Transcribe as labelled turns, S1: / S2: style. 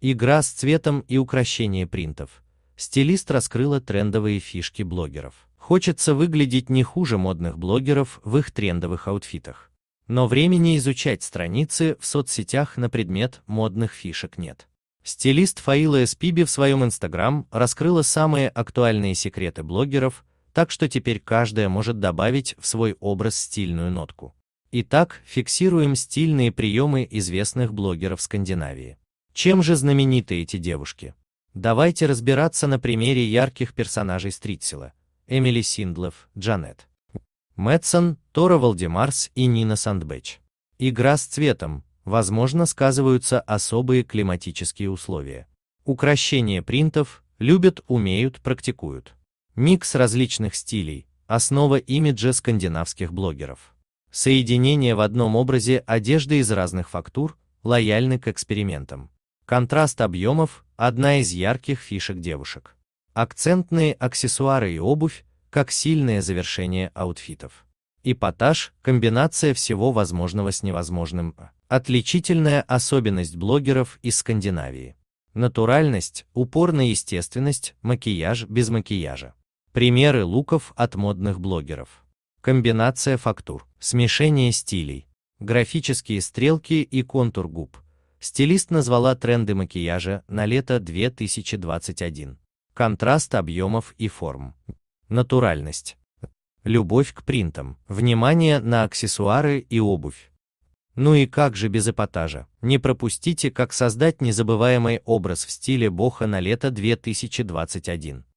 S1: Игра с цветом и украшение принтов. Стилист раскрыла трендовые фишки блогеров. Хочется выглядеть не хуже модных блогеров в их трендовых аутфитах. Но времени изучать страницы в соцсетях на предмет модных фишек нет. Стилист Фаила Эспиби в своем Инстаграм раскрыла самые актуальные секреты блогеров, так что теперь каждая может добавить в свой образ стильную нотку. Итак, фиксируем стильные приемы известных блогеров Скандинавии. Чем же знамениты эти девушки? Давайте разбираться на примере ярких персонажей Стритсела. Эмили Синдлов, Джанет. Мэтсон, Тора Валдемарс и Нина Сандбеч. Игра с цветом, возможно, сказываются особые климатические условия. Укращение принтов, любят, умеют, практикуют. Микс различных стилей, основа имиджа скандинавских блогеров. Соединение в одном образе одежды из разных фактур, лояльны к экспериментам. Контраст объемов – одна из ярких фишек девушек. Акцентные аксессуары и обувь – как сильное завершение аутфитов. Ипотаж – комбинация всего возможного с невозможным. Отличительная особенность блогеров из Скандинавии. Натуральность, упор на естественность, макияж без макияжа. Примеры луков от модных блогеров. Комбинация фактур, смешение стилей, графические стрелки и контур губ – Стилист назвала тренды макияжа на лето 2021. Контраст объемов и форм. Натуральность. Любовь к принтам. Внимание на аксессуары и обувь. Ну и как же без эпатажа? Не пропустите, как создать незабываемый образ в стиле Боха на лето 2021.